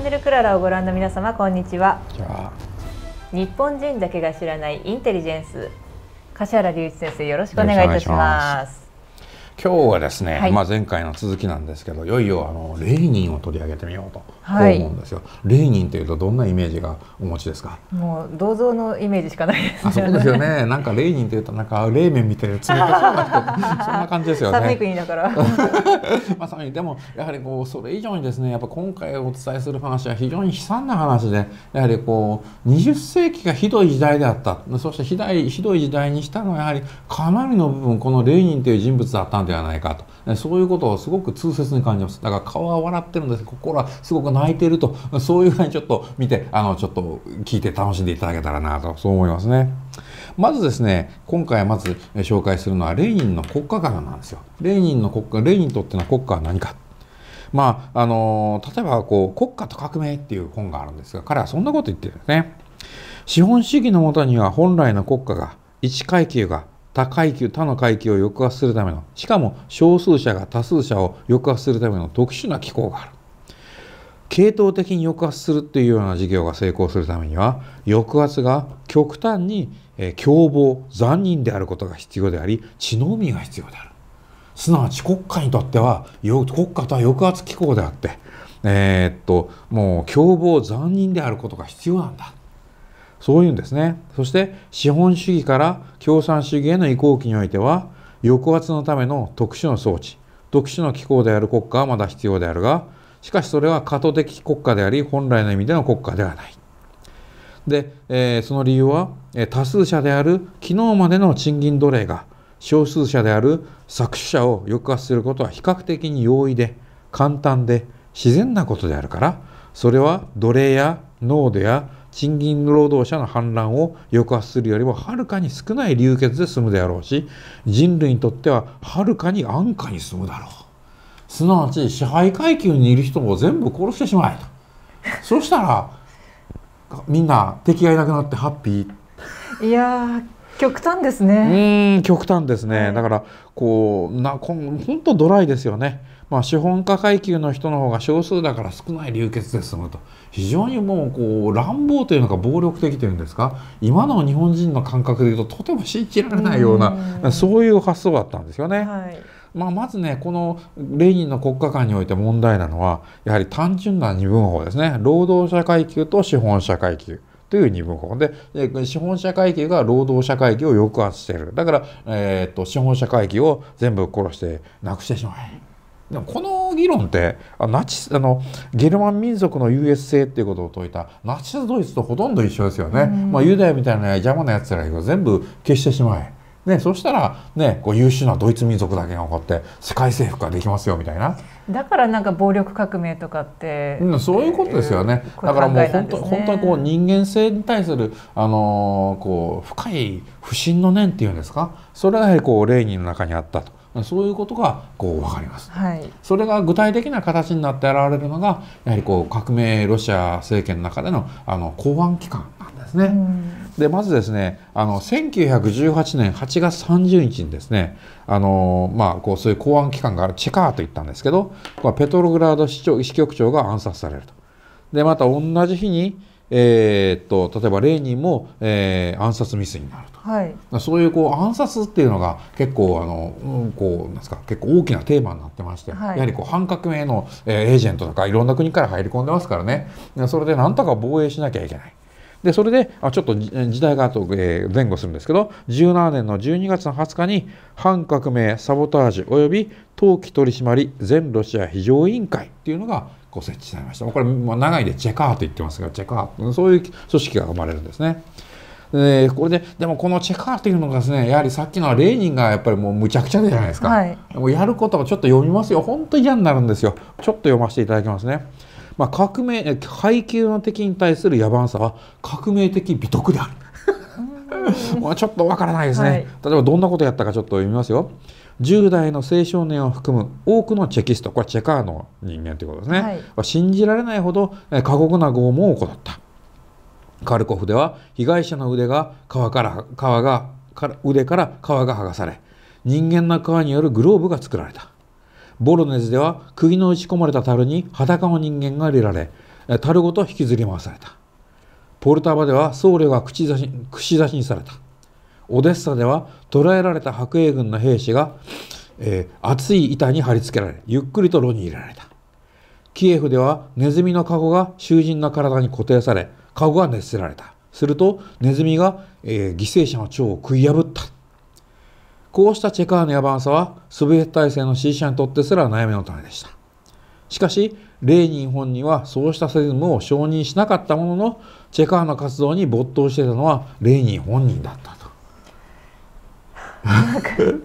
ンネルクララをご覧の皆様こんにちは日本人だけが知らないインテリジェンス柏原隆一先生よろしくお願いいたします今日はですね、はい、まあ、前回の続きなんですけどいよいよあのレーニンを取り上げてみようと思うんですよ、はい、レーニンというとどんなイメージがお持ちですかもう銅像のイメージしかないです、ね、あそうですよねなんかレーニンというとなんか冷麺みたいな冷たそうな人 そんな感じですよね寒い国だから まさにでもやはりこうそれ以上にですねやっぱ今回お伝えする話は非常に悲惨な話でやはりこう20世紀がひどい時代であったそしてひどいひどい時代にしたのはやはりかなりの部分このレーニンという人物だったんでではないかとそういうことをすごく痛切に感じますだから顔は笑ってるんです心はすごく泣いているとそういうふうにちょっと見てあのちょっと聞いて楽しんでいただけたらなとそう思いますね。まずですね、今回まず紹介するのはレインの国家からなんですよ。レインの国家、レイニンとっての国家は何か。まあ、あの、例えばこう、国家と革命っていう本があるんですが、彼はそんなこと言ってるんですね。資本主義のもとには本来の国家が、一階級が、他階級他の階級を抑圧するためのしかも少数者が多数者を抑圧するための特殊な機構がある系統的に抑圧するっていうような事業が成功するためには抑圧が極端に凶暴残忍であることが必要であり血のみが必要であるすなわち国家にとっては国家とは抑圧機構であってえー、っともう凶暴残忍であることが必要なんだそういうんですね。そして資本主義から共産主義への移行期においては抑圧のための特殊の装置特殊の機構である国家はまだ必要であるがしかしそれは過渡的国家であり本来の意味での国家ではない。で、えー、その理由は、え多数者である昨日までの賃金奴隷が少数者である搾取者を抑圧することは比較的に容易で簡単で自然なことであるからそれは奴隷や濃度や賃金労働者の反乱を抑圧するよりもはるかに少ない流血で済むであろうし人類にとってははるかに安価に済むだろうすなわち支配階級にいる人を全部殺してしまえとそしたらみんな敵がいなくなってハッピーいや極端ですねうん極端ですね、だからこうなこん本当ドライですよねまあ、資本家階級の人の方が少数だから少ない流血で済むと非常にもうこう乱暴というのか暴力的というんですか今の日本人の感覚でいうととても信じられないようなそういう発想だったんですよね。はいまあ、まずねこのレーニンの国家間において問題なのはやはり単純な二分法ですね労働者階級と資本社階級。という二分法で資本社階級が労働者階級を抑圧しているだから、えーと、と資本社階級を全部殺してなくしてしまえでもこの議論ってあナチスあのゲルマン民族の優越性っていうことを説いたナチスドイツとほとんど一緒ですよね、まあ、ユダヤみたいな邪魔なやつらが全部消してしまえ。ね、そしたら、ね、こう優秀なドイツ民族だけがこって世界征服ができますよみたいなだからなんか暴力革命とかって、うん、そういうことですよね、だからもう本当,、本当にこう人間性に対する、あのー、こう深い不信の念っていうんですかそれがこうレーニンの中にあったと。そういうことがこうわかります、はい、それが具体的な形になって現れるのがやはりこう革命ロシア政権の中でのあの公安機関なんですね。うん、でまずですねあの1918年8月30日にですねあの、まあ、こうそういう公安機関があるチェカーと言ったんですけどペトログラード市長支局長が暗殺されると。でまた同じ日にえー、っと例えばレーニンも、えー、暗殺未遂になると、はい、そういうこう暗殺っていうのが結構あの、うん、こうなんですか結構大きなテーマになってまして、はい、やはりこう反革命の、えー、エージェントとかいろんな国から入り込んでますからねそれで何とか防衛しなきゃいけない。でそれであちょっと時代があと、えー、前後するんですけど17年の12月の20日に反革命サボタージュおよび冬季取締全ロシア非常委員会っていうのがご設置されましたこれもう長いでチェカーと言ってますがチェカーそういう組織が生まれるんですね。えー、これででもこのチェカーというのがですねやはりさっきのレーニンがやっぱりもうむちゃくちゃじゃないですか、はい、もうやることをちょっと読みますよ本当嫌になるんですよちょっと読ませていただきますね。まあ、革命階級の敵に対する野蛮さは革命的美徳である まあちょっとわからないですね、はい、例えばどんなことやったかちょっと読みますよ。10代の青少年を含む多くのチェキストこれチェカーの人間ということですね、はい、信じられないほど過酷な拷問を行ったカルコフでは被害者の腕が皮から皮が腕から皮が剥がされ人間の皮によるグローブが作られたボロネズでは釘の打ち込まれた樽に裸の人間が入れられ樽ごと引きずり回されたポルターバでは僧侶が口出し口出しにされたオデッサでは捕らえられた白英軍の兵士が、えー、厚い板に貼り付けられゆっくりと炉に入れられたキエフではネズミの籠が囚人の体に固定され籠が熱せられたするとネズミが、えー、犠牲者の腸を食い破ったこうしたチェカーノ野バさサはソビエト体制の支持者にとってすら悩みの種でしたしかしレーニン本人はそうしたセズムを承認しなかったもののチェカーの活動に没頭していたのはレーニン本人だった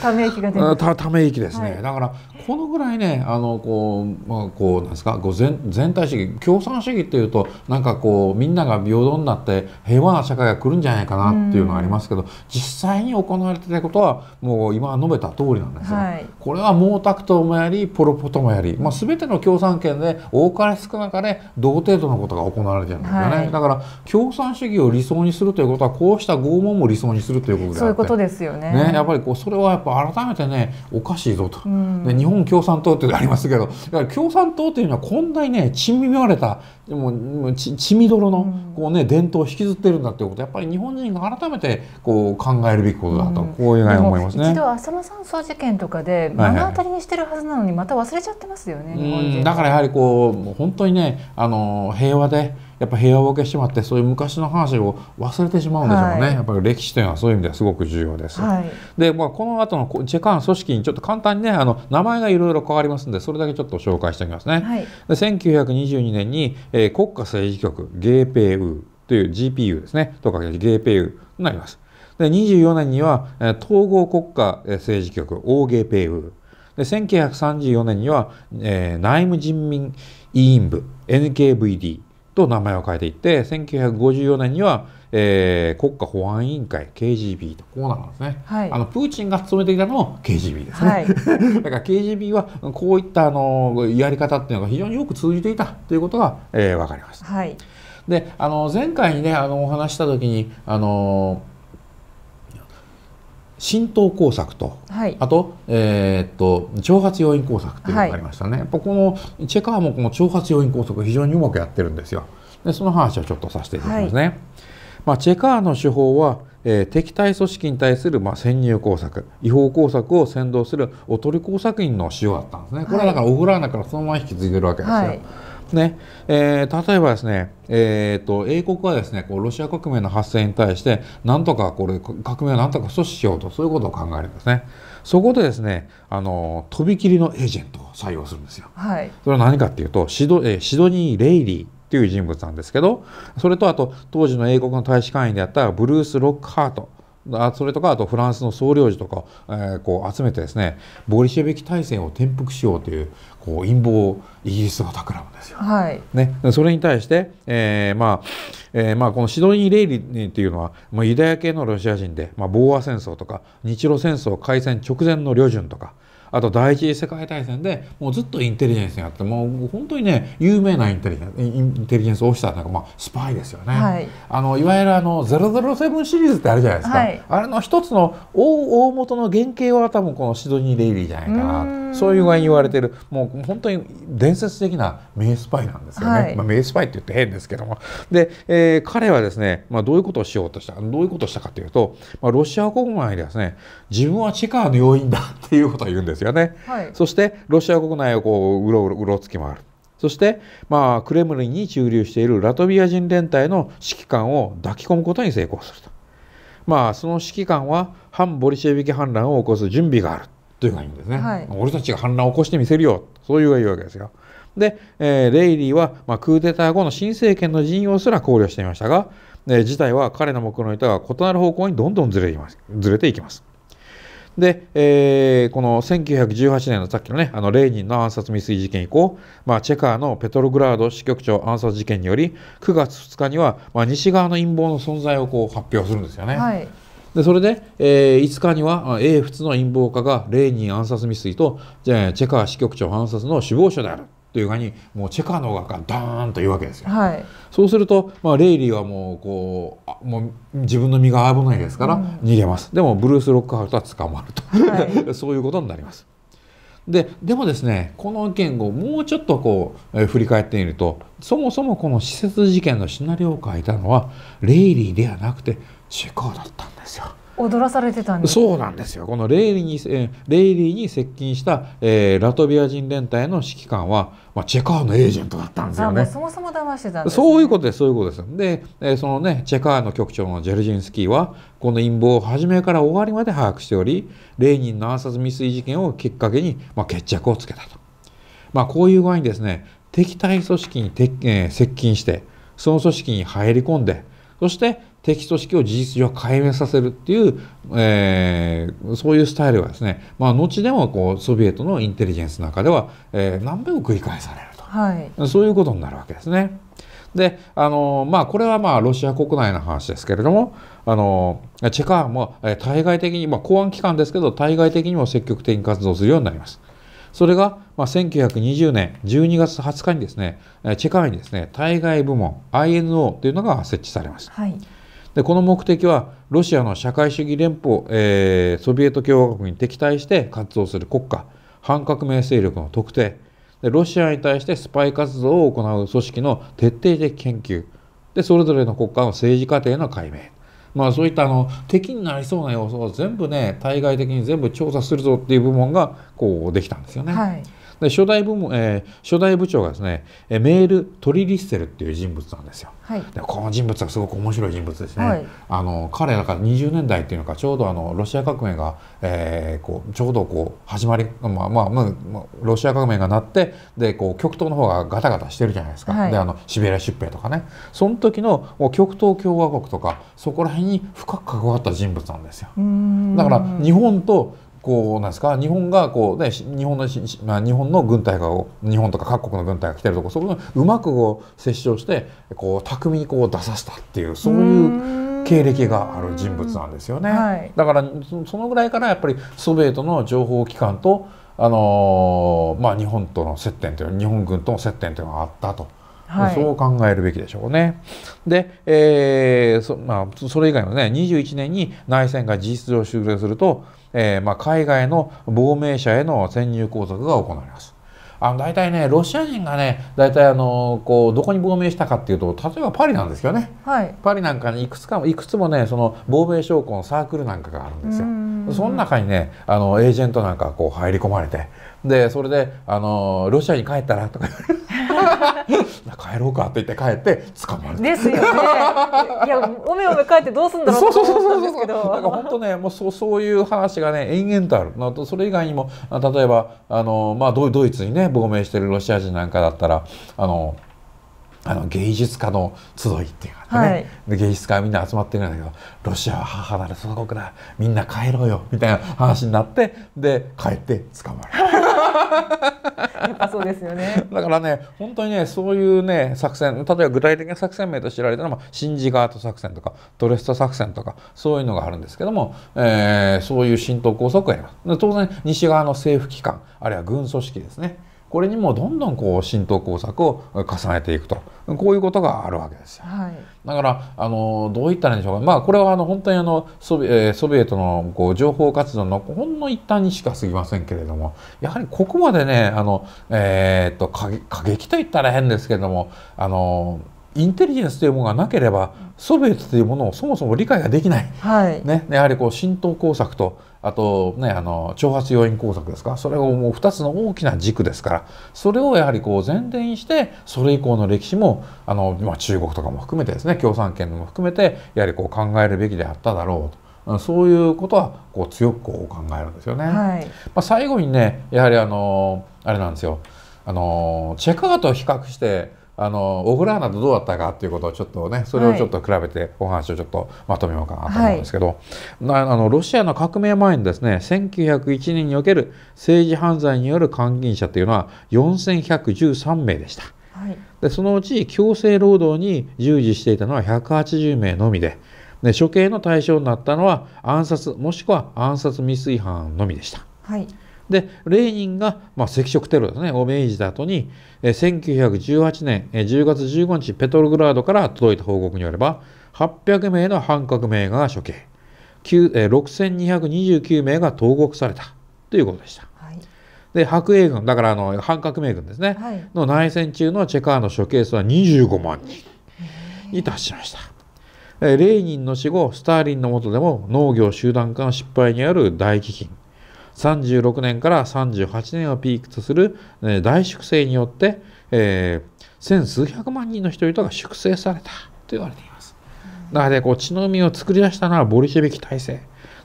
ため息が出るたため息ですね、はい、だからこのぐらいねあのこう,、まあ、こうなんですかこう全全体主義共産主義っていうとなんかこうみんなが平等になって平和な社会が来るんじゃないかなっていうのがありますけど、実際に行われてたことはもう今述べた通りなんですよ、はい、これは毛沢東もやりポロポトもやり、まあ、すべての共産権で多かれ少なかれ同程度のことが行われてるんですよね、はい、だから共産主義を理想にするということはこうした拷問も理想にするということであってそういうことですよねねやっぱりこうそれはやっぱ改めてねおかしいぞと、うん、日本共産党ってありますけど共産党というのはこんなにねちんみわれたでも血みどろのこう、ね、伝統を引きずってるんだということやっぱり日本人が改めてこう考えるべきことだと、うん、こういうふうに思いますね。一度浅間山荘事件とかで目の当たりにしてるはずなのにまた忘れちゃってますよね、はいはい、だからやはりこうもう本当にねあの平和でやっぱ平和を受けしまってそういう昔の話を忘れてしまうんでしょうね、はい、やっぱり歴史というのはそういう意味ではすごく重要です。はい、で、まあ、この後のチェカン組織にちょっと簡単にねあの名前がいろいろ変わりますんでそれだけちょっと紹介しておきますね。はい、で1922年にえー、国家政治局 GPU という GPU ですね、とかけて GPU となります。で、24年には、えー、統合国家政治局 OGPU。で、1934年には、えー、内務人民委員部 NKVD。と名前を変えていって、1954年には、えー、国家保安委員会 KGB とこうなるんですね、はい、あのプーチンが務めていたのも KGB ですね、はい、だから KGB はこういったあのやり方っていうのが非常によく通じていたということが、えー、分かりました。はい、であの前回にねあのお話した時にあの新党工作とはい、あと,、えー、っと挑発要因工作っていうのがありましたね、はい、このチェカーもこの挑発要因工作非常にうまくやってるんですよでその話をちょっとさせていただきますね、はい、まあ、チェカーの手法は、えー、敵対組織に対する、まあ、潜入工作違法工作を先導するおとり工作員の使用だったんですねこれはだからオフラーナからそのまま引き継いでるわけですよ、ねえー、例えばですね、えーと、と英国はですねこうロシア革命の発生に対してなんとかこれ革命をなんとか阻止しようとそういうことを考えるんですね。そこでですねあのとびきりのエージェントを採用するんですよ。はい、それは何かっていうとシドえシドニー・レイリーっていう人物なんですけどそれとあと当時の英国の大使館員であったブルース・ロックハートあそれとかあとフランスの総領事とかを、えこう集めてですねボリシェビキ体制を転覆しようというこう陰謀をイギリスが企むんですよ。はいね、それに対して、えーまあえーまあ、このシドニー・レイリーっていうのは、まあ、ユダヤ系のロシア人で、まあ、ボーア戦争とか日露戦争開戦直前の旅順とか、あと第一次世界大戦でもうずっとインテリジェンスあってもう本当にね有名なインテリジェンスインテリジェンスオフィサーなんか、まあ、スパイですよね、はい、あのいわゆるあの007シリーズってあるじゃないですか、はい、あれの一つの大大元の原型は多分このシドニー・レイリーじゃないかなそういう具合に言われてるもう本当に伝説的な名スパイなんですよね、はい、まあ、名スパイって言って変ですけどもで、えー、彼はですね、まあ、どういうことをしようとしたどういうことをしたかというと、まあ、ロシア国内でですね自分は地下の要因だっていうことを言うんですよよね、はい、そしてロシア国内をこううろうろうろつき回るそして、まあ、クレムリンに駐留しているラトビア人連隊の指揮官を抱き込むことに成功すると、まあ、その指揮官は反ボリシェビキ反乱を起こす準備があるというふうに言うんですね、はい、俺たちが反乱を起こしてみせるよそういうが言うわけですよ。で、えー、レイリーは、まあ、クーデター後の新政権の陣容すら考慮していましたが、え事態は彼の目論板が異なる方向にどんどんずれずれていきます。で、えー、この1918年のさっきのね、あのレーニンの暗殺未遂事件以降、まあ、チェカーのペトログラード支局長暗殺事件により、9月2日には、まあ、西側の陰謀の存在をこう発表するんですよね。はいでそれで、えー、5日には英仏の陰謀家がレーニン暗殺未遂とチェカー支局長暗殺の首謀者であるというかにもうチェカの画がダーンというわけですよ。はい、そうすると、まあ、レイリーはもうこうもう自分の身が危ないですから逃げます、うん、でもブルース・ロックハウトは捕まると、はい、そういうことになります。ででもですねこの件をもうちょっとこう、えー、振り返ってみるとそもそもこの施設事件のシナリオを書いたのはレイリーではなくてシェカーだったんですよ。踊らされてたんですそうなんですよこのレイリーに,、レイリーに接近した、えー、ラトビア人連隊の指揮官は、まあ、チェカーのエージェントだったんですよね。そもそも騙してた、ね、そういうことですそういうことです。で、えー、そのねチェカーの局長のジェルジンスキーはこの陰謀を初めから終わりまで把握しておりレイニンの暗殺未遂事件をきっかけに、まあ、決着をつけたと。まあ、こういう具合にですね敵対組織に、えー、接近してその組織に入り込んでそして敵組織を事実上壊滅させるっていう、えー、そういうスタイルがですね、まあ、後でもこうソビエトのインテリジェンスの中では、えー、何べも繰り返されると、はい、そういうことになるわけですね。であのまあこれはまあロシア国内の話ですけれどもあのチェカーも対外的に、まあ、公安機関ですけど対外的にも積極的に活動するようになります。それが、まあ、1920年12月20日にですねチェカーにですね対外部門 INO というのが設置されました。はいでこの目的はロシアの社会主義連邦、えー、ソビエト共和国に敵対して活動する国家反革命勢力の特定でロシアに対してスパイ活動を行う組織の徹底的研究でそれぞれの国家の政治過程の解明まあそういったあの敵になりそうな要素を全部ね対外的に全部調査するぞっていう部門がこうできたんですよね。はいで初代部門、えー、初代部長がですねメール・トリリッセルっていう人物なんですよ。はい、でこの人物はすごく面白い人物ですね。はい、あの彼らが20年代っていうのかちょうどあのロシア革命が、えー、こうちょうどこう始まり、まあまあ、まあ、ロシア革命がなってでこう極東の方がガタガタしてるじゃないですか、はい、であのシベリア出兵とかねその時のもう極東共和国とかそこら辺に深く関わった人物なんですよ。だから日本とこうなんですか日本がこう、ね、日本の、まあ、日本の軍隊が日本とか各国の軍隊が来てるとこそこをうまくこう接触してこう巧みにこう出させたっていうそういう経歴がある人物なんですよね。はい、だからそのぐらいからやっぱりソビエトの情報機関とあのー、まあ、日本との接点という日本軍との接点というのがあったと。はい、そう考えるべきでしょうね。で、えーそまあ、それ以外のね21年に内戦が事実上終了するとえー、まあ、海外の亡命者への潜入工作が行われます。あの大体ねロシア人がね大体あのこうどこに亡命したかっていうと例えばパリなんですよね、はい、パリなんかにいくつかいくつもねその亡命将校のサークルなんかがあるんですよ。その中にねあのエージェントなんかこう入り込まれてでそれであの「ロシアに帰ったら」とか 帰ろうかって言って帰って捕まるですよねいやおめおめ帰ってどうすんだろうと思ったんですけどだか本当ねもうそうそういう話がね延々とあるなとそれ以外にも例えばあの、まあ、ドイドイツにね亡命してるロシア人なんかだったらあのあの芸術家の集いっていうね、はい、で芸術家はみんな集まってるんだけどロシアは母なる祖国だみんな帰ろうよみたいな話になってで帰って捕まる。やっぱそうですよね。だからね、本当にね、そういうね、作戦、例えば具体的な作戦名と知られたのは、シンジガート作戦とか、ドレスト作戦とか、そういうのがあるんですけども、えー、そういう浸透工作をやります。当然、西側の政府機関、あるいは軍組織ですね。これにもどんどんこう浸透工作を重ねていくとこういうことがあるわけですよ。はい、だからあのどういったらいいんでしょうか、まあ、これはあの本当にあのソビエトのこう情報活動のほんの一端にしか過ぎませんけれどもやはりここまでねあの、えー、っと過激といったら変ですけれどもあのインテリジェンスというものがなければソビエトというものをそもそも理解ができない、はい、ね、やはりこう浸透工作とあと、ね、あの挑発要因工作ですかそれをもう2つの大きな軸ですからそれをやはりこう前提にしてそれ以降の歴史もあの、まあ、中国とかも含めてですね共産圏も含めてやはりこう考えるべきであっただろうと。そういうことはこう強くこう考えるんですよね。はい、まあ、最後にねやはりあのあれなんですよあのチェカーと比較してあの小倉アナとどうだったかっていうことをちょっとねそれをちょっと比べてお話をちょっとまとめようかなと思うんですけど、はい、あのロシアの革命前にですね1901年における政治犯罪による監禁者というのは4113名でした。はい、でそのうち強制労働に従事していたのは180名のみでで処刑の対象になったのは暗殺もしくは暗殺未遂犯のみでした。はいでレーニンが、まあ、赤色テロですねを命じた後に、え1918年、え10月15日ペトログラードから届いた報告によれば800名の反革命が処刑6229名が投獄されたということでした。で白英軍だからあの反革命軍ですね、はい、の内戦中のチェカーの処刑数は25万人に達しました。レーニンの死後スターリンの下でも農業集団化の失敗による大飢饉36年から38年をピークとする、大粛清によって、えー、千数百万人の人々が粛清されたと言われています。なので、こう血の海を作り出したのはボリシェビキ体制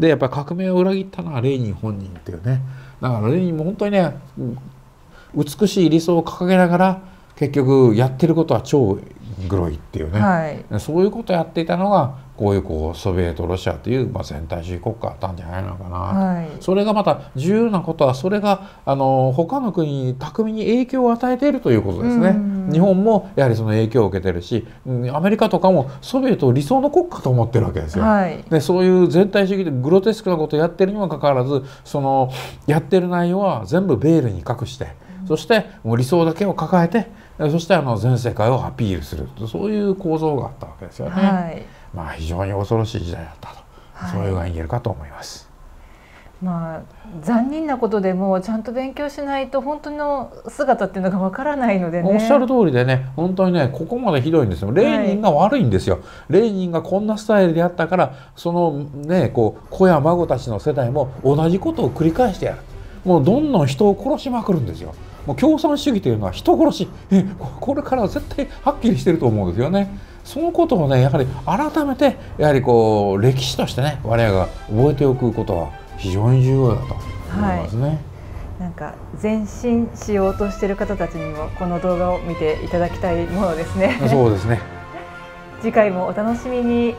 でやっぱ革命を裏切ったのはレーニン本人っていうねだからレーニンも本当にね美しい理想を掲げながら結局やってることは超グロいっていうね、はい、そういうことをやっていたのがこういうこうソビエトロシアという、まあ、全体主義国家あったんじゃないのかな、はい、それがまた重要なことはそれがあの他の国に巧みに影響を与えているということですね。日本もやはりその影響を受けてるしアメリカとかもソビエトを理想の国家と思ってるわけですよ。はい、でそういう全体主義でグロテスクなことをやってるにもかかわらずそのやってる内容は全部ベールに隠して。そしてもう理想だけを抱えてそしてあの全世界をアピールするそういう構造があったわけですよね。はいまあ、非常に恐ろしい時代だったと、はい、そういうが言えるかと思います。まあ、残忍なことでもちゃんと勉強しないと本当の姿っていうのがわからないのでねおっしゃる通りでね本当にねここまでひどいんですよレーニンが悪いんですよ、はい、レーニンがこんなスタイルであったからそのねこう子や孫たちの世代も同じことを繰り返してやるもうどんどん人を殺しまくるんですよもう共産主義というのは人殺しこれから絶対はっきりしてると思うんですよね。そのことをねやはり改めてやはりこう歴史としてね我々が覚えておくことは非常に重要だと思いますね。はいなんか前進しようとしている方たちにもこの動画を見ていただきたいものですね。そうですね。次回もお楽しみに。